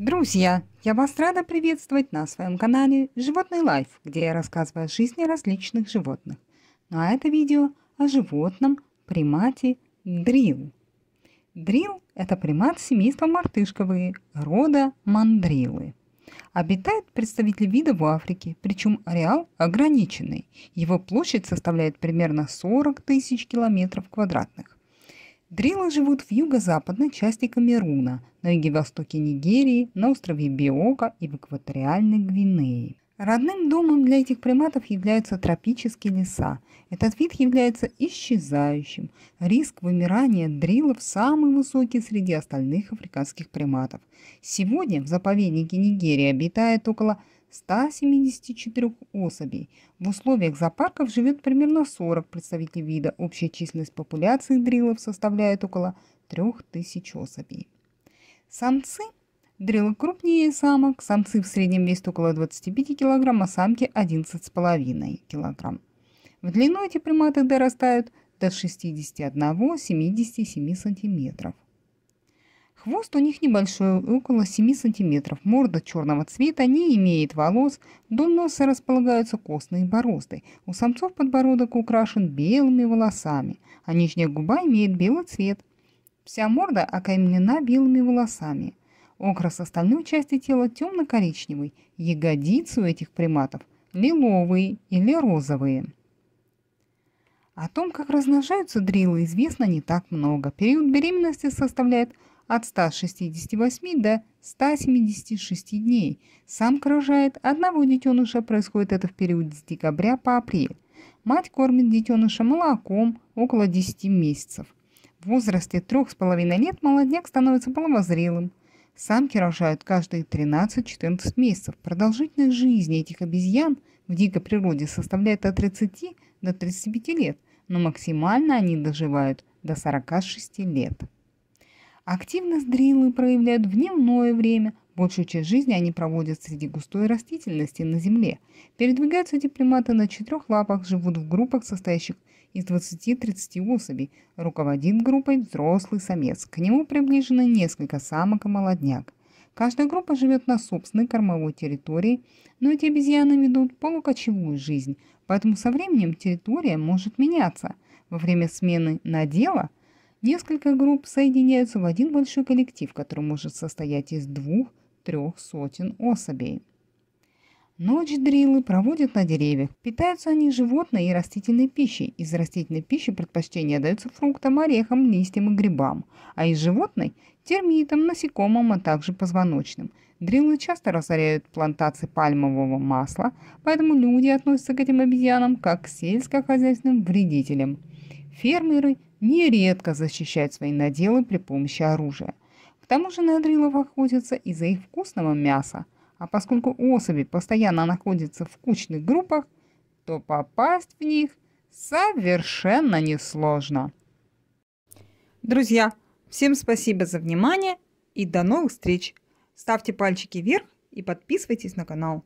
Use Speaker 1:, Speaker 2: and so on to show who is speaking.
Speaker 1: Друзья, я вас рада приветствовать на своем канале Животный Лайф, где я рассказываю о жизни различных животных. Ну а это видео о животном примате дрил. Дрил – это примат семейства мартышковые, рода мандрилы. Обитает представитель вида в Африке, причем ареал ограниченный. Его площадь составляет примерно 40 тысяч километров квадратных. Дрилы живут в юго-западной части Камеруна, на юге-востоке Нигерии, на острове Биока и в экваториальной Гвинее. Родным домом для этих приматов являются тропические леса. Этот вид является исчезающим. Риск вымирания дрилов самый высокий среди остальных африканских приматов. Сегодня в заповеднике Нигерии обитает около 174 особей. В условиях зоопарков живет примерно 40 представителей вида. Общая численность популяции дрилов составляет около 3000 особей. Самцы дрилы крупнее самок. Самцы в среднем весят около 25 кг, а самки 11,5 кг. В длину эти приматы дорастают до 61-77 см. Хвост у них небольшой, около 7 сантиметров, морда черного цвета, не имеет волос, вдоль носа располагаются костные борозды. У самцов подбородок украшен белыми волосами, а нижняя губа имеет белый цвет. Вся морда окаймлена белыми волосами. Окрас остальной части тела темно-коричневый, ягодицы у этих приматов лиловые или розовые. О том, как размножаются дрилы, известно не так много. Период беременности составляет от 168 до 176 дней. Самка рожает одного детеныша, происходит это в период с декабря по апрель. Мать кормит детеныша молоком около 10 месяцев. В возрасте 3,5 лет молодняк становится половозрелым. Самки рожают каждые 13-14 месяцев. Продолжительность жизни этих обезьян в дикой природе составляет от 30 до 35 лет, но максимально они доживают до 46 лет. Активность дрилы проявляют в дневное время. Большую часть жизни они проводят среди густой растительности на земле. Передвигаются эти приматы на четырех лапах, живут в группах, состоящих из 20-30 особей. Руководит группой взрослый самец. К нему приближены несколько самок и молодняк. Каждая группа живет на собственной кормовой территории, но эти обезьяны ведут полукочевую жизнь, поэтому со временем территория может меняться. Во время смены надела Несколько групп соединяются в один большой коллектив, который может состоять из двух-трех сотен особей. Ночь дрилы проводят на деревьях. Питаются они животной и растительной пищей. Из растительной пищи предпочтение дается фруктам, орехам, листьям и грибам, а из животной – термитам, насекомым, а также позвоночным. Дрилы часто разоряют плантации пальмового масла, поэтому люди относятся к этим обезьянам как к сельскохозяйственным вредителям. Фермеры нередко защищают свои наделы при помощи оружия. К тому же на дрилов охотятся из-за их вкусного мяса – а поскольку особи постоянно находятся в кучных группах, то попасть в них совершенно несложно. Друзья, всем спасибо за внимание и до новых встреч. Ставьте пальчики вверх и подписывайтесь на канал.